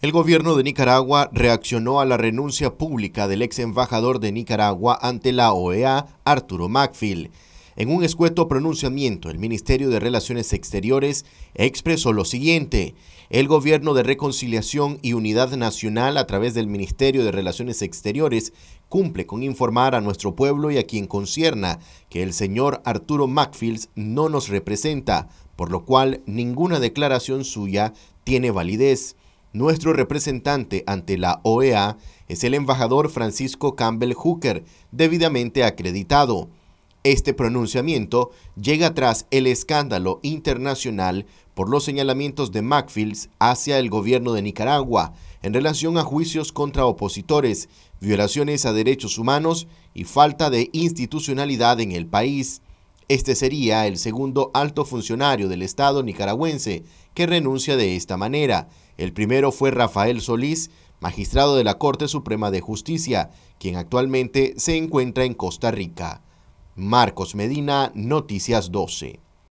El gobierno de Nicaragua reaccionó a la renuncia pública del ex embajador de Nicaragua ante la OEA, Arturo Macfield. En un escueto pronunciamiento, el Ministerio de Relaciones Exteriores expresó lo siguiente. El Gobierno de Reconciliación y Unidad Nacional, a través del Ministerio de Relaciones Exteriores, cumple con informar a nuestro pueblo y a quien concierna que el señor Arturo Macfield no nos representa, por lo cual ninguna declaración suya tiene validez. Nuestro representante ante la OEA es el embajador Francisco Campbell Hooker, debidamente acreditado. Este pronunciamiento llega tras el escándalo internacional por los señalamientos de Macfields hacia el gobierno de Nicaragua en relación a juicios contra opositores, violaciones a derechos humanos y falta de institucionalidad en el país. Este sería el segundo alto funcionario del Estado nicaragüense que renuncia de esta manera. El primero fue Rafael Solís, magistrado de la Corte Suprema de Justicia, quien actualmente se encuentra en Costa Rica. Marcos Medina, Noticias 12.